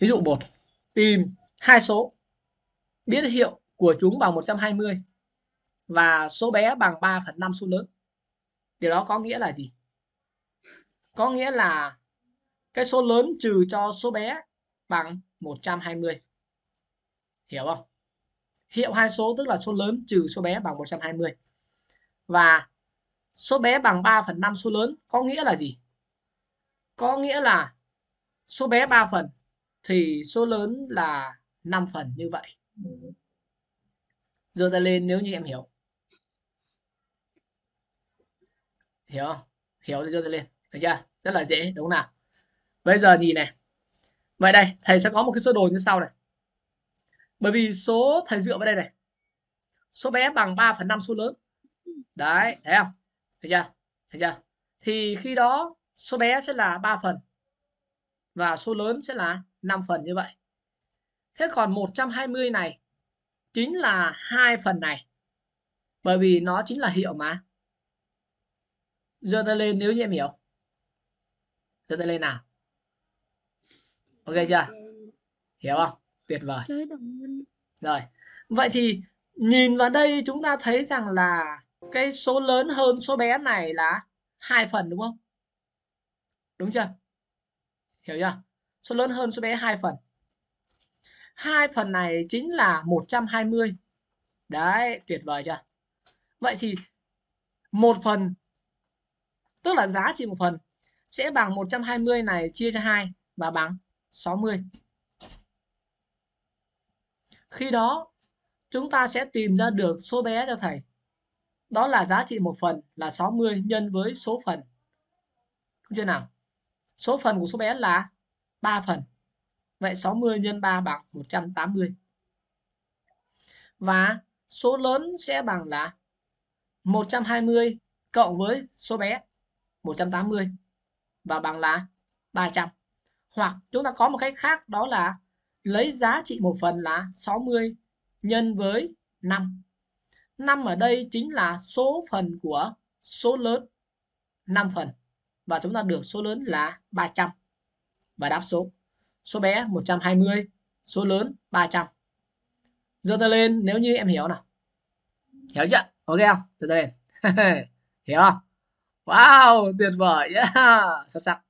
Ví dụ 1, tìm hai số biết hiệu của chúng bằng 120 và số bé bằng 3 phần 5 số lớn. Điều đó có nghĩa là gì? Có nghĩa là cái số lớn trừ cho số bé bằng 120. Hiểu không? Hiệu hai số tức là số lớn trừ số bé bằng 120. Và số bé bằng 3 phần 5 số lớn có nghĩa là gì? Có nghĩa là số bé 3 phần thì số lớn là 5 phần như vậy. Giơ tay lên nếu như em hiểu. Hiểu không? Hiểu thì giơ tay lên. Được chưa? Rất là dễ đúng không nào? Bây giờ nhìn này. Vậy đây, thầy sẽ có một cái sơ đồ như sau này. Bởi vì số thầy dựa vào đây này. Số bé bằng 3 phần 5 số lớn. Đấy, thấy không? Thấy chưa? Thấy chưa? Thì khi đó số bé sẽ là 3 phần và số lớn sẽ là 5 phần như vậy. Thế còn 120 này chính là hai phần này. Bởi vì nó chính là hiệu mà. Giơ tay lên nếu như em hiểu. Giơ tay lên nào. Ok chưa? Hiểu không? Tuyệt vời. Rồi. Vậy thì nhìn vào đây chúng ta thấy rằng là cái số lớn hơn số bé này là hai phần đúng không? Đúng chưa? hiểu chưa số lớn hơn số bé hai phần hai phần này chính là 120 đấy tuyệt vời chưa vậy thì một phần tức là giá trị một phần sẽ bằng 120 này chia cho 2 và bằng 60 khi đó chúng ta sẽ tìm ra được số bé cho thầy đó là giá trị một phần là 60 nhân với số phần đúng chưa nào Số phần của số bé là 3 phần. Vậy 60 nhân 3 bằng 180. Và số lớn sẽ bằng là 120 cộng với số bé 180 và bằng là 300. Hoặc chúng ta có một cách khác đó là lấy giá trị một phần là 60 nhân với 5. 5 ở đây chính là số phần của số lớn 5 phần và chúng ta được số lớn là 300 và đáp số số bé 120 số lớn 300 giơ tay lên nếu như em hiểu nào hiểu chưa ok không giơ tay lên hiểu không wow tuyệt vời yeah. xuất sắc